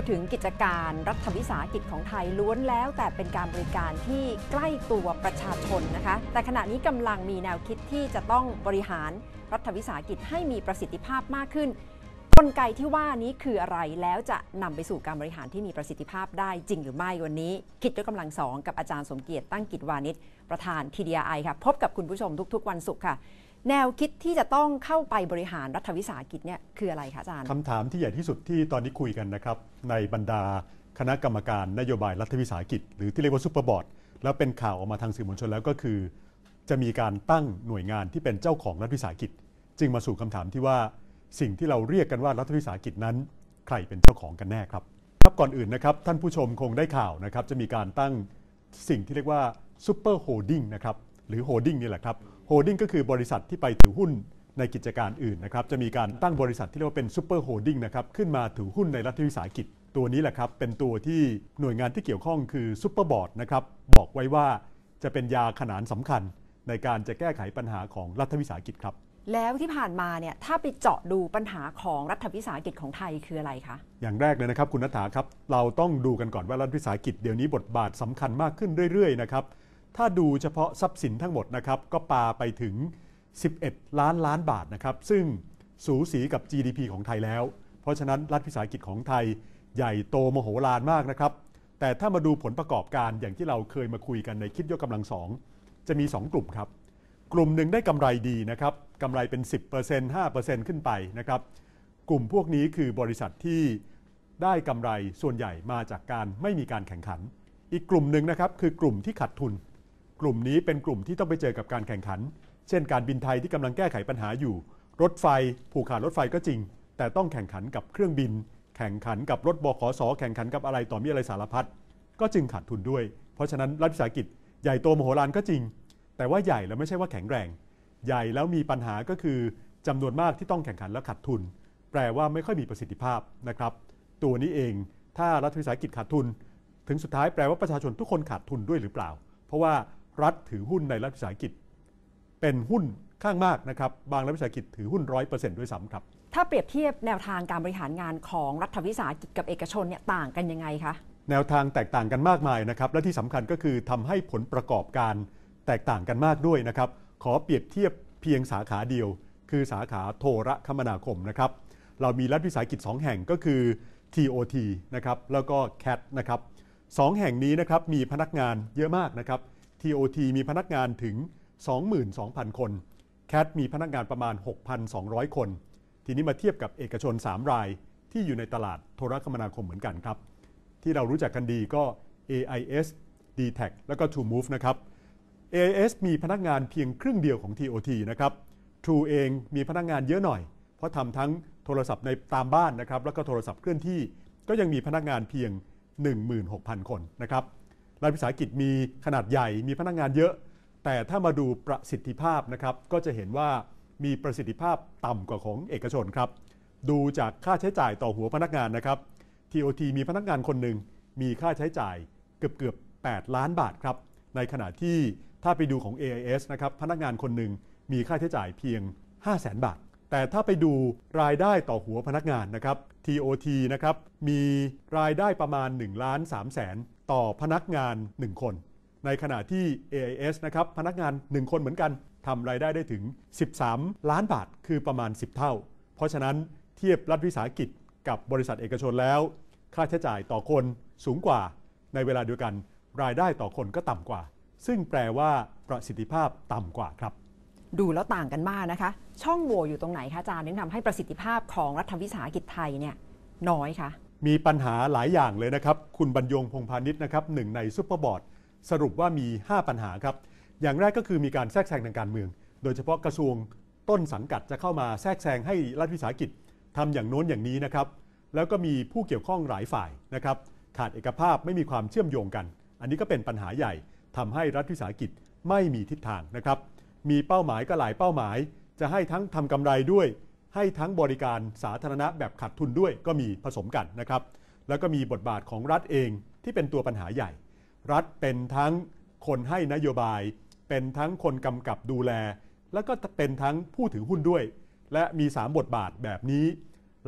พูดถึงกิจการรัฐวิสาหกิจของไทยล้วนแล้ว แต่เป็นการบริการที่ใกล้ตัวประชาชนนะคะ แต่ขณะนี้กำลังมีแนวคิดที่จะต้องบริหารรัฐวิสาหกิจให้มีประสิทธิภาพมากขึ้นกลไกที่ว่านี้คืออะไรแล้วจะนำไปสู่การบริหารที่มีประสิทธิภาพได้จริงหรือไม่ วันนี้ คิดด้วยกำลังสองกับอาจารย์สมเกียรติตั้งกิจวานิช ประธานีดีไอค่ะ พบกับคุณผู้ชมทุก ๆ วันศุกร์ค่ะแนวคิดที่จะต้องเข้าไปบริหารรัฐวิสาหกิจเนี่ยคืออะไรคะอาจารย์คำถามที่ใหญ่ที่สุดที่ตอนนี้คุยกันนะครับ ในบรรดาคณะกรรมการนโยบายรัฐวิสาหกิจ หรือที่เรียกว่าซูเปอร์บอร์ดแล้วเป็นข่าวออกมาทางสื่อมวลชนแล้วก็คือ จะมีการตั้งหน่วยงานที่เป็นเจ้าของรัฐวิสาหกิจ จึงมาสู่คำถามที่ว่าสิ่งที่เราเรียกกันว่ารัฐวิสาหกิจนั้นใครเป็นเจ้าของกันแน่ครับครับก่อนอื่นนะครับท่านผู้ชมคงได้ข่าวนะครับจะมีการตั้งสิ่งที่เรียกว่าซูเปอร์โฮดดิ้งนะครับหรือโฮดดิ้งนี่แหละครับโฮดดิ้งก็คือบริษัทที่ไปถือหุ้นในกิจการอื่นนะครับจะมีการตั้งบริษัทที่เรียกว่าเป็นซูเปอร์โฮดดิ้งนะครับขึ้นมาถือหุ้นในรัฐวิสาหกิจตัวนี้แหละครับเป็นตัวที่หน่วยงานที่เกี่ยวข้องคือซูเปอร์บอร์ดนะครับบอกไว้ว่าจะเป็นยาขนานสำคัญในการจะแก้ไขปัญหาของรัฐวิสาหกิจครับ แล้วที่ผ่านมาเนี่ยถ้าไปเจาะดูปัญหาของรัฐวิสาหกิจของไทยคืออะไรคะอย่างแรกเลยนะครับคุณนัฐาครับเราต้องดูกันก่อนว่ารัฐวิสาหกิจเดี๋ยวนี้บทบาทสำคัญมากขึ้นเรื่อยๆนะครับถ้าดูเฉพาะทรัพย์สินทั้งหมดนะครับก็ปาไปถึง 11 ล้านล้านบาทนะครับซึ่งสูสีกับ GDP ของไทยแล้ว เพราะฉะนั้น รัฐวิสาหกิจของไทยใหญ่โตมโหฬารมากนะครับแต่ถ้ามาดูผลประกอบการอย่างที่เราเคยมาคุยกันในคิดยกกำลังสองจะมี 2 กลุ่มครับ กลุ่มหนึ่งได้กำไรดีนะครับกำไรเป็น 10% 5%ขึ้นไปนะครับ กลุ่มพวกนี้คือบริษัทที่ได้กำไรส่วนใหญ่มาจากการไม่มีการแข่งขัน อีกกลุ่มหนึ่งนะครับคือกลุ่มที่ขาดทุนกลุ่มนี้เป็นกลุ่มที่ต้องไปเจอกับการแข่งขัน เช่นการบินไทยที่กำลังแก้ไขปัญหาอยู่ รถไฟ ผูกขาดรถไฟก็จริง แต่ต้องแข่งขันกับเครื่องบิน แข่งขันกับรถบขส แข่งขันกับอะไรต่อมีอะไรสารพัด ก็จึงขาดทุนด้วย เพราะฉะนั้นรัฐวิสาหกิจ ใหญ่โตมโหฬารก็จริง แต่ว่าใหญ่แล้วไม่ใช่ว่าแข็งแรง ใหญ่แล้วมีปัญหาก็คือจำนวนมากที่ต้องแข่งขันแล้วขาดทุน แปลว่าไม่ค่อยมีประสิทธิภาพนะครับ ตัวนี้เอง ถ้ารัฐวิสาหกิจขาดทุน ถึงสุดท้ายแปลว่าประชาชนทุกคนขาดทุนด้วยหรือเปล่า เพราะว่ารัฐถือหุ้นในรัฐวิสาหกิจเป็นหุ้นข้างมากนะครับ บางรัฐวิสาหกิจถือหุ้นร้อยเปอร์เซ็นต์ด้วยซ้ำครับถ้าเปรียบเทียบแนวทางการบริหารงานของรัฐวิสาหกิจกับเอกชนเนี่ยต่างกันยังไงคะแนวทางแตกต่างกันมากมายนะครับและที่สำคัญก็คือทำให้ผลประกอบการแตกต่างกันมากด้วยนะครับ ขอเปรียบเทียบเพียงสาขาเดียว คือสาขาโทรคมนาคมนะครับ เรามีรัฐวิสาหกิจ 2แห่งก็คือ TOT นะครับแล้วก็ CAT นะครับสองแห่งนี้นะครับมีพนักงานเยอะมากนะครับ TOT มีพนักงานถึง 22,000 คน CAT มีพนักงานประมาณ 6,200 คน ทีนี้มาเทียบกับเอกชน 3 ราย ที่อยู่ในตลาดโทรคมนาคมเหมือนกันครับ ที่เรารู้จักกันดีก็ AIS d t แ c แล้วก็ True Move นะครับ AIS มีพนักงานเพียงครึ่งเดียวของ TOT นะครับ True เองมีพนักงานเยอะหน่อย เพราะทำทั้งโทรศัพท์ในตามบ้านนะครับแล้วก็โทรศัพท์เคลื่อนที่ ก็ยังมีพนักงานเพียง 16,000 คนนะครับรัฐวิสาหกิจมีขนาดใหญ่มีพนักงงานเยอะ แต่ถ้ามาดูประสิทธิภาพนะครับ ก็จะเห็นว่ามีประสิทธิภาพต่ำกว่าของเอกชนครับ ดูจากค่าใช้จ่ายต่อหัวพนักงานนะครับ TOT มีพนักงานคนหนึ่งมีค่าใช้จ่าย เกือบเกือบ 8 ล้านบาทครับ ในขณะที่ถ้าไปดูของ AIS นะครับ พนักงานคนหนึ่งมีค่าใช้จ่ายเพียง 5 0 0 0 0 0 บาทแต่ถ้าไปดูรายได้ต่อหัวพนักงานนะครับ TOT นะครับ มีรายได้ประมาณ1ล้าน3แสนต่อพนักงาน 1 คน ในขณะที่ AIS นะครับพนักงาน 1 คนเหมือนกันทำรายได้ได้ถึง 13 ล้านบาทคือประมาณ 10 เท่า เพราะฉะนั้นเทียบรัฐวิสาหกิจกับบริษัทเอกชนแล้ว ค่าใช้จ่ายต่อคนสูงกว่า ในเวลาเดียวกันรายได้ต่อคนก็ต่ำกว่า ซึ่งแปลว่าประสิทธิภาพต่ำกว่าครับ ดูแล้วต่างกันมากนะคะช่องโหว่อยู่ตรงไหนคะอาจารย์ที่ทำให้ประสิทธิภาพของรัฐวิสาหกิจไทยเนี่ยน้อยคะมีปัญหาหลายอย่างเลยนะครับ คุณบรรยงพงพาณิชย์นะครับ หนึ่งในซุปเปอร์บอร์ดสรุปว่ามี 5 ปัญหาครับ อย่างแรกก็คือมีการแทรกแซงทางการเมือง โดยเฉพาะกระทรวงต้นสังกัดจะเข้ามาแทรกแซงให้รัฐวิสาหกิจทำอย่างโน้นอย่างนี้นะครับ แล้วก็มีผู้เกี่ยวข้องหลายฝ่ายนะครับขาดเอกภาพไม่มีความเชื่อมโยงกัน อันนี้ก็เป็นปัญหาใหญ่ทำให้รัฐวิสาหกิจไม่มีทิศทางนะครับ มีเป้าหมายก็หลายเป้าหมายจะให้ทั้งทำกำไรด้วย ให้ทั้งบริการสาธารณะแบบขาดทุนด้วยก็มีผสมกันนะครับ แล้วก็มีบทบาทของรัฐเองที่เป็นตัวปัญหาใหญ่ รัฐเป็นทั้งคนให้นโยบาย เป็นทั้งคนกำกับดูแล แล้วก็เป็นทั้งผู้ถือหุ้นด้วย และมี3บทบาทแบบนี้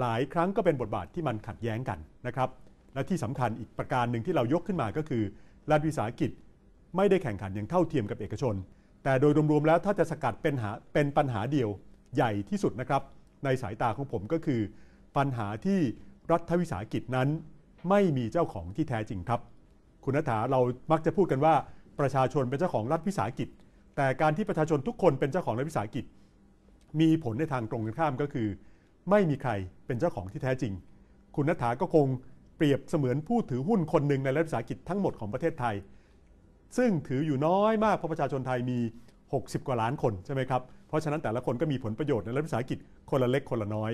หลายครั้งก็เป็นบทบาทที่มันขัดแย้งกันนะครับ และที่สำคัญอีกประการหนึ่งที่เรายกขึ้นมาก็คือ รัฐวิสาหกิจไม่ได้แข่งขันอย่างเท่าเทียมกับเอกชนแต่โดยรวมๆแล้วถ้าจะสกัดเป็นหาเป็นปัญหาเดียวใหญ่ที่สุดนะครับ ในสายตาของผมก็คือ ปัญหาที่รัฐวิสาหกิจนั้น ไม่มีเจ้าของที่แท้จริงครับ คุณนัฐาเรามักจะพูดกันว่าประชาชนเป็นเจ้าของรัฐวิสาหกิจ แต่การที่ประชาชนทุกคนเป็นเจ้าของรัฐวิสาหกิจ มีผลในทางตรงกันข้ามก็คือ ไม่มีใครเป็นเจ้าของที่แท้จริง คุณนัฐาก็คงเปรียบเสมือนผู้ถือหุ้นคนหนึ่งในรัฐวิสาหกิจทั้งหมดของประเทศไทยซึ่งถืออยู่น้อยมากเพราะประชาชนไทยมี 60 กว่าล้านคนใช่ไหมครับ เพราะฉะนั้นแต่ละคนก็มีผลประโยชน์ในรัฐวิสาหกิจคนละเล็กคนละน้อย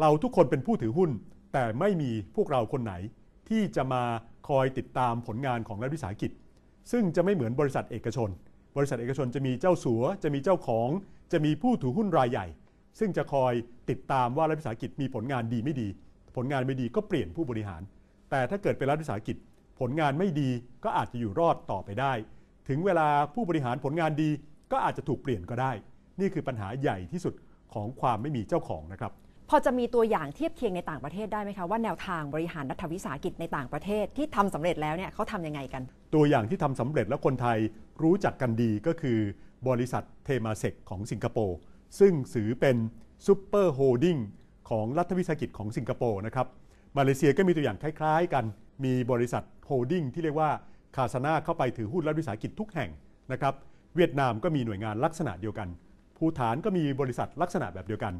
เราทุกคนเป็นผู้ถือหุ้น แต่ไม่มีพวกเราคนไหน ที่จะมาคอยติดตามผลงานของรัฐวิสาหกิจ ซึ่งจะไม่เหมือนบริษัทเอกชน บริษัทเอกชนจะมีเจ้าสัวจะมีเจ้าของจะมีผู้ถือหุ้นรายใหญ่ ซึ่งจะคอยติดตามว่ารัฐวิสาหกิจมีผลงานดีไม่ดี ผลงานไม่ดีก็เปลี่ยนผู้บริหาร แต่ถ้าเกิดเป็นรัฐวิสาหกิจผลงานไม่ดีก็อาจจะอยู่รอดต่อไปได้ ถึงเวลาผู้บริหารผลงานดีก็อาจจะถูกเปลี่ยนก็ได้ นี่คือปัญหาใหญ่ที่สุดของความไม่มีเจ้าของนะครับ พอจะมีตัวอย่างเทียบเคียงในต่างประเทศได้ไหมคะว่าแนวทางบริหารรัฐวิสาหกิจในต่างประเทศ ที่ทำสำเร็จแล้วเนี่ยเขาทํำยังไงกัน ตัวอย่างที่ทำสำเร็จแล้วคนไทยรู้จักกันดีก็คือ บริษัทเทมาเซกของสิงคโปร์ซึ่งถือเป็นซูเปอร์โฮดดิ้งของรัฐวิสาหกิจของสิงคโปร์นะครับ มาเลเซียก็มีตัวอย่างคล้าย ๆ กันมีบริษัทโฮลดิ้งที่เรียกว่าคาซาน่าเข้าไปถือหุ้นรัฐวิสาหกิจทุกแห่งนะครับ เวียดนามก็มีหน่วยงานลักษณะเดียวกัน ภูฐานก็มีบริษัทลักษณะแบบเดียวกัน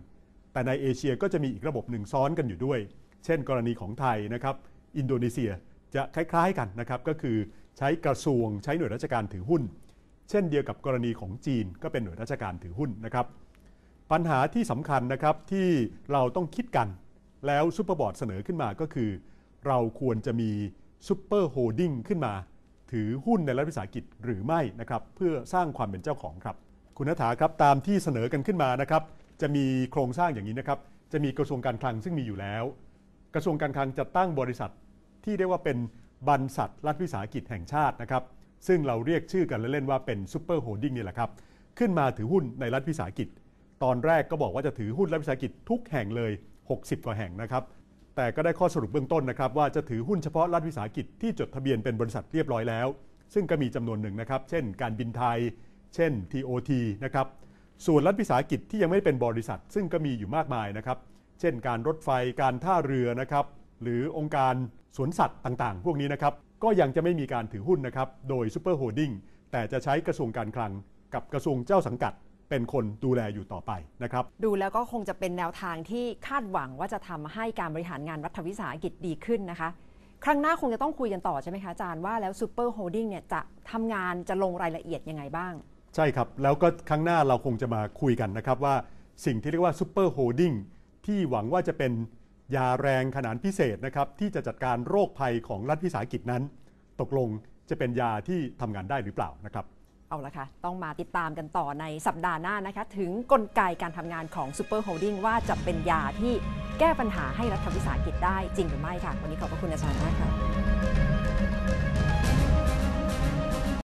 แต่ในเอเชียก็จะมีอีกระบบหนึ่งซ้อนกันอยู่ด้วย เช่นกรณีของไทยนะครับอินโดนีเซียจะคล้ายๆกันนะครับก็คือใช้กระทรวงใช้หน่วยราชการถือหุ้น เช่นเดียวกับกรณีของจีน ก็เป็นหน่วยราชการถือหุ้นนะครับ ปัญหาที่สำคัญนะครับที่เราต้องคิดกันแล้วซูเปอร์บอร์ดเสนอขึ้นมาก็คือเราควรจะมีซูเปอร์โฮลดิ้งขึ้นมาถือหุ้นในรัฐวิสาหกิจหรือไม่นะครับ เพื่อสร้างความเป็นเจ้าของครับ คุณนัฐาครับ ตามที่เสนอกันขึ้นมานะครับจะมีโครงสร้างอย่างนี้นะครับ จะมีกระทรวงการคลังซึ่งมีอยู่แล้ว กระทรวงการคลังจะตั้งบริษัทที่เรียกว่าเป็นบรรษัทรัฐวิสาหกิจแห่งชาตินะครับ ซึ่งเราเรียกชื่อกันลเล่นว่าเป็นซูเปอร์โฮลดิ้งนี่แหละครับ ขึ้นมาถือหุ้นในรัฐวิสาหกิจตอนแรกก็บอกว่าจะถือหุ้นรัฐวิสาหกิจทุกแห่งเลย 60กว่าแห่งนะครับแต่ก็ได้ข้อสรุปเบื้องต้นนะครับ ว่าจะถือหุ้นเฉพาะรัฐวิสาหกิจที่จดทะเบียนเป็นบริษัทเรียบร้อยแล้ว ซึ่งก็มีจำนวนหนึ่งนะครับเช่น การบินไทยเช่น TOT นะครับส่วนรัฐวิสาหกิจที่ยังไม่เป็นบริษัทซึ่งก็มีอยู่มากมายนะครับเช่นการรถไฟการท่าเรือนะครับหรือองค์การสวนสัตว์ต่างๆ พวกนี้นะครับก็ยังจะไม่มีการถือหุ้นนะครับโดยซูเปอร์โฮดดิ้งแต่จะใช้กระทรวงการคลัง กับกระทรวงเจ้าสังกัดเป็นคนดูแลอยู่ต่อไปนะครับดูแล้วก็คงจะเป็นแนวทางที่คาดหวังว่าจะทำให้การบริหารงานรัฐวิสาหกิจดีขึ้นนะคะครั้งหน้าคงจะต้องคุยกันต่อใช่ไหมคะอาจารย์ว่าแล้วซูเปอร์โฮลดิ้งเนี่ยจะทำงานจะลงรายละเอียดยังไงบ้าง ใช่ครับ แล้วก็ครั้งหน้าเราคงจะมาคุยกันนะครับ ว่าสิ่งที่เรียกว่าซูเปอร์โฮลดิ้งที่หวังว่าจะเป็นยาแรงขนาดพิเศษนะครับที่จะจัดการโรคภัยของรัฐวิสาหกิจนั้น ตกลงจะเป็นยาที่ทำงานได้หรือเปล่านะครับเอาละค่ะ ต้องมาติดตามกันต่อในสัปดาห์หน้านะคะ ถึงกลไกการทำงานของซูเปอร์โฮลดิ้งว่าจะเป็นยาที่แก้ปัญหาให้รัฐวิสาหกิจได้จริงหรือไม่ค่ะ วันนี้ขอบพระคุณอาจารย์มากค่ะ